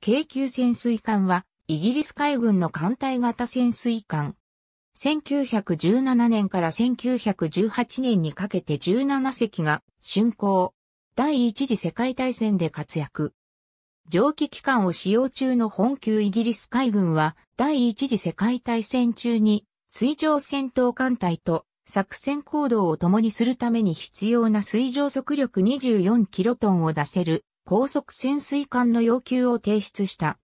京急潜水艦は、イギリス海軍の艦隊型潜水艦。1917年から1918年にかけて17隻が、竣工。第一次世界大戦で活躍。蒸気機関を使用中の本級イギリス海軍は、第一次世界大戦中に、水上戦闘艦隊と作戦行動を共にするために必要な水上速力24キロトンを出せる高速潜水艦の要求を提出した。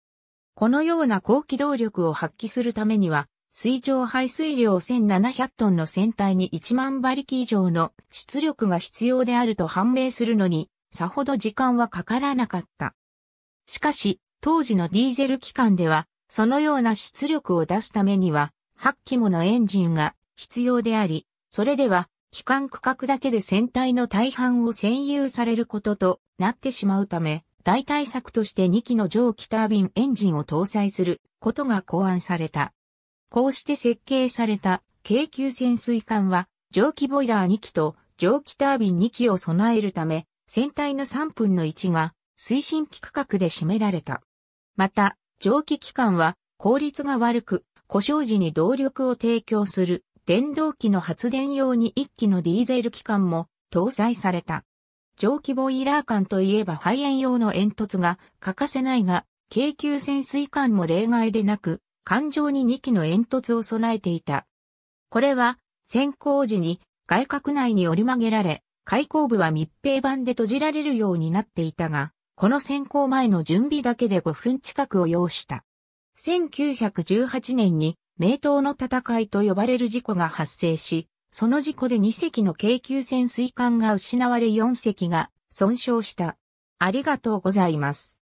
このような高機動力を発揮するためには、水上排水量1700トンの船体に1万馬力以上の出力が必要であると判明するのに、さほど時間はかからなかった。しかし、当時のディーゼル機関では、そのような出力を出すためには、8機ものエンジンが必要であり、それでは期間区画だけで船体の大半を占有されることとなってしまうため、代替策として2機の蒸気タービンエンジンを搭載することが考案された。こうして設計された軽級潜水艦は蒸気ボイラー2機と蒸気タービン2機を備えるため、船体の3分の1が推進機区画で占められた。また、蒸気機関は効率が悪く、故障時に動力を提供する電動機の発電用に1機のディーゼル機関も搭載された。蒸気ボイラー管といえば肺炎用の煙突が欠かせないが、京急潜水艦も例外でなく、艦上に2機の煙突を備えていた。これは、潜航時に外角内に折り曲げられ、開口部は密閉板で閉じられるようになっていたが、この潜航前の準備だけで5分近くを要した。1918年に名刀の戦いと呼ばれる事故が発生し、その事故で2隻の京急潜水艦が失われ4隻が損傷した。ありがとうございます。